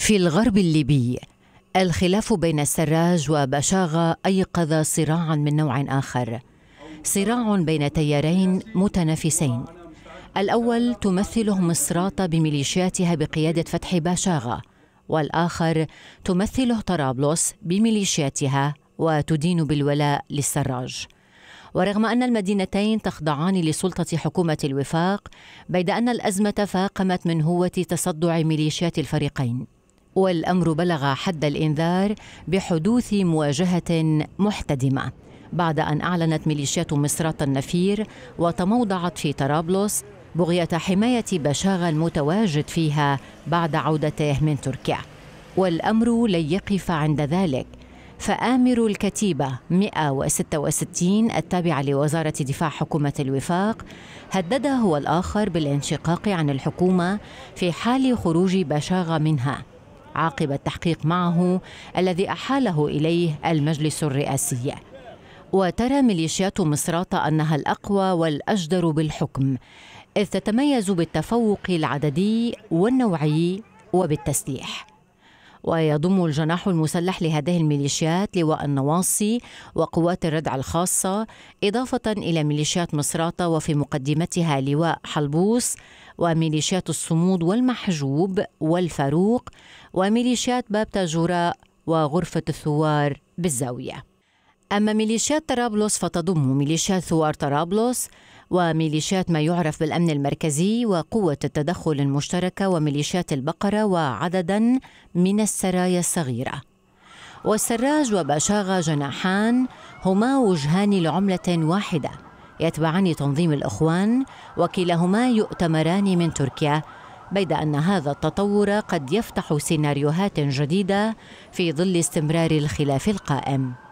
في الغرب الليبي الخلاف بين السراج وبشاغة أيقظ صراعا من نوع آخر صراع بين تيارين متنافسين الأول تمثله مصرات بميليشياتها بقيادة فتح باشاغة والآخر تمثله طرابلس بميليشياتها وتدين بالولاء للسراج ورغم أن المدينتين تخضعان لسلطة حكومة الوفاق بيد أن الأزمة فاقمت من هوة تصدع ميليشيات الفريقين والأمر بلغ حد الإنذار بحدوث مواجهة محتدمة بعد أن أعلنت ميليشيات مصرات النفير وتموضعت في طرابلس بغية حماية بشاغ المتواجد فيها بعد عودته من تركيا والأمر لن يقف عند ذلك فآمر الكتيبة 166 التابعة لوزارة دفاع حكومة الوفاق هدد هو الآخر بالانشقاق عن الحكومة في حال خروج بشاغة منها عقب التحقيق معه الذي أحاله إليه المجلس الرئاسي وترى ميليشيات مصراتة أنها الأقوى والأجدر بالحكم إذ تتميز بالتفوق العددي والنوعي وبالتسليح ويضم الجناح المسلح لهذه الميليشيات لواء النواصي وقوات الردع الخاصة إضافة إلى ميليشيات مصراتة وفي مقدمتها لواء حلبوس وميليشيات الصمود والمحجوب والفاروق وميليشيات باب تاجوراء وغرفة الثوار بالزاوية أما ميليشيات طرابلس فتضم ميليشيات ثوار طرابلس وميليشيات ما يعرف بالأمن المركزي وقوة التدخل المشتركة وميليشيات البقرة وعددا من السرايا الصغيرة والسراج وبشاغة جناحان هما وجهان لعملة واحدة يتبعان تنظيم الإخوان وكلاهما يؤتمران من تركيا بيد أن هذا التطور قد يفتح سيناريوهات جديدة في ظل استمرار الخلاف القائم